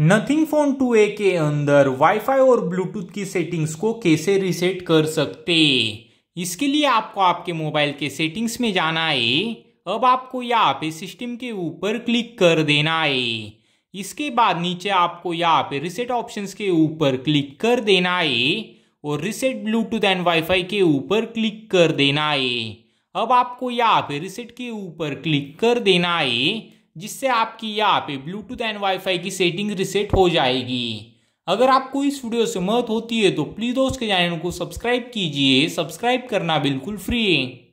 nothing phone 2a के अंदर wifi और ब्लूटूथ की सेटिंग्स को कैसे रीसेट कर सकते इसके लिए आपको आपके मोबाइल के सेटिंग्स में जाना है अब आपको यहाँ पे सिस्टम के ऊपर क्लिक कर देना है इसके बाद नीचे आपको यहाँ पे रिसेट ऑप्शंस के ऊपर क्लिक कर देना है और रिसेट ब्लूटूथ एंड वाईफाई के ऊपर क्लिक कर देना है अब आपको यहाँ पे रिसेट के ऊपर क्लिक कर देना है जिससे आपकी यहाँ पे ब्लूटूथ एंड वाईफाई की सेटिंग रिसेट हो जाएगी अगर आपको इस वीडियो से मत होती है तो प्लीज़ दोस्त के चैनल को सब्सक्राइब कीजिए सब्सक्राइब करना बिल्कुल फ्री है